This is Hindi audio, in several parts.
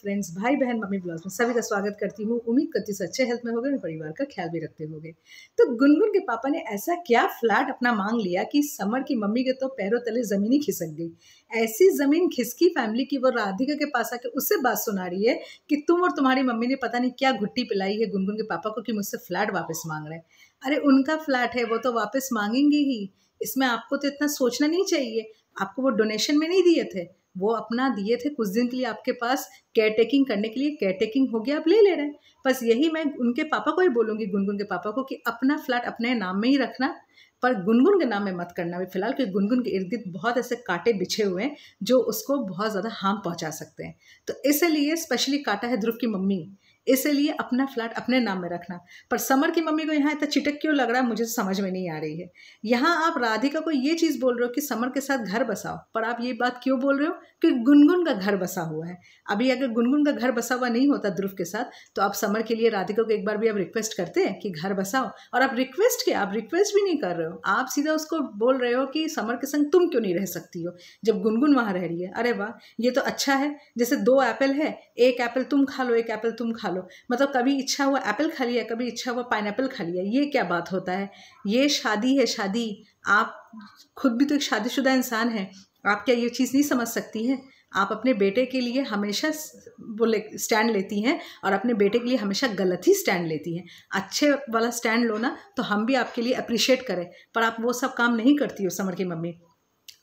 फ्रेंड्स भाई बहन मम्मी ब्लॉग में सभी का स्वागत करती हूँ उम्मीद करती हूँ अच्छे हेल्थ में होगे और परिवार का ख्याल भी रखते होंगे तो गुनगुन के पापा ने ऐसा क्या फ्लैट अपना मांग लिया कि समर की मम्मी के तो पैरों तले ज़मीन ही खिसक गई ऐसी ज़मीन खिसकी फैमिली की वो राधिका के पास आके उससे बात सुना रही है कि तुम और तुम्हारी मम्मी ने पता नहीं क्या घुट्टी पिलाई है गुनगुन के पापा को कि मुझसे फ्लैट वापस मांग रहे हैं अरे उनका फ्लैट है वो तो वापस मांगेंगे ही इसमें आपको तो इतना सोचना नहीं चाहिए आपको वो डोनेशन में नहीं दिए थे वो अपना दिए थे कुछ दिन के लिए आपके पास केयर टेकिंग करने के लिए केयर टेकिंग हो गया आप ले ले रहे हैं बस यही मैं उनके पापा को ही बोलूँगी गुनगुन के पापा को कि अपना फ्लैट अपने नाम में ही रखना पर गुनगुन के नाम में मत करना अभी फिलहाल क्योंकि गुनगुन के इर्द गिर्द बहुत ऐसे कांटे बिछे हुए हैं जो उसको बहुत ज़्यादा हार्म पहुंचा सकते हैं तो इसलिए स्पेशली काटा है ध्रुव की मम्मी इसलिए अपना फ्लैट अपने नाम में रखना पर समर की मम्मी को यहाँ इतना चिटक क्यों लग रहा है मुझे तो समझ में नहीं आ रही है यहाँ आप राधिका को ये चीज़ बोल रहे हो कि समर के साथ घर बसाओ पर आप ये बात क्यों बोल रहे हो कि गुनगुन का घर बसा हुआ है अभी अगर गुनगुन का घर बसा हुआ नहीं होता ध्रुव के साथ तो आप समर के लिए राधिका को एक बार भी आप रिक्वेस्ट करते हैं कि घर बसाओ और आप रिक्वेस्ट के आप रिक्वेस्ट भी नहीं कर रहे हो आप सीधा उसको बोल रहे हो कि समर के संग तुम क्यों नहीं रह सकती हो जब गुनगुन वहाँ रह रही है अरे वाह ये तो अच्छा है जैसे दो एप्पल है एक एप्पल तुम खा लो एक एप्पल तुम खा लो लो मतलब कभी इच्छा हुआ एप्पल खा लिया कभी इच्छा हुआ पाइन खा लिया ये क्या बात होता है ये शादी है शादी आप खुद भी तो एक शादीशुदा इंसान है आप क्या ये चीज़ नहीं समझ सकती है आप अपने बेटे के लिए हमेशा वो ले स्टैंड लेती हैं और अपने बेटे के लिए हमेशा गलत ही स्टैंड लेती हैं अच्छे वाला स्टैंड लो ना तो हम भी आपके लिए अप्रिशिएट करें पर आप वो सब काम नहीं करती हो समर की मम्मी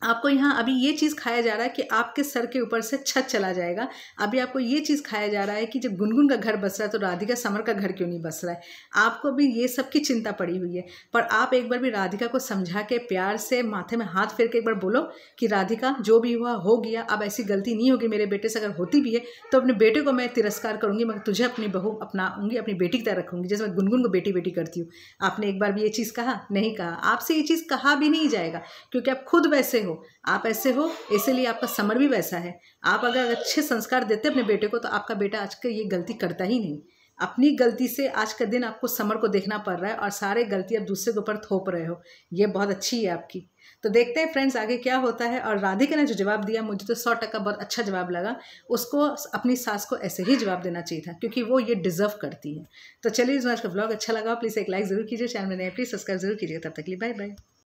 आपको यहाँ अभी ये चीज़ खाया जा रहा है कि आपके सर के ऊपर से छत चला जाएगा अभी आपको ये चीज़ खाया जा रहा है कि जब गुनगुन का घर बस रहा है तो राधिका समर का घर क्यों नहीं बस रहा है आपको अभी ये सब की चिंता पड़ी हुई है पर आप एक बार भी राधिका को समझा के प्यार से माथे में हाथ फेर के एक बार बोलो कि राधिका जो भी हुआ हो गया अब ऐसी गलती नहीं होगी मेरे बेटे से अगर होती भी है तो अपने बेटे को मैं तिरस्कार करूँगी मैं तुझे अपनी बहू अपनाऊँगी अपनी बेटी की तरह रखूँगी जैसे मैं गुनगुन को बेटी बेटी करती हूँ आपने एक बार भी ये चीज़ कहा नहीं कहा आपसे ये चीज़ कहा भी नहीं जाएगा क्योंकि आप खुद वैसे हो आप ऐसे हो इसीलिए आपका समर भी वैसा है आप अगर अच्छे संस्कार देते अपने बेटे को तो आपका बेटा आज का ये गलती करता ही नहीं अपनी गलती से आज का दिन आपको समर को देखना पड़ रहा है और सारे गलती आप दूसरे के ऊपर थोप रहे हो ये बहुत अच्छी है आपकी तो देखते हैं फ्रेंड्स आगे क्या होता है और राधिका ने जो जवाब दिया मुझे तो सौ टका बहुत अच्छा जवाब लगा उसको अपनी सास को ऐसे ही जवाब देना चाहिए था क्योंकि वो ये डिजर्व करती है तो चलिए आज का ब्लॉग अच्छा लगा प्लीज़ एक लाइक ज़रूर कीजिए चैनल में नहीं प्लीज़ सब्सक्राइब जरूर कीजिए तब तक लिए बाय बाय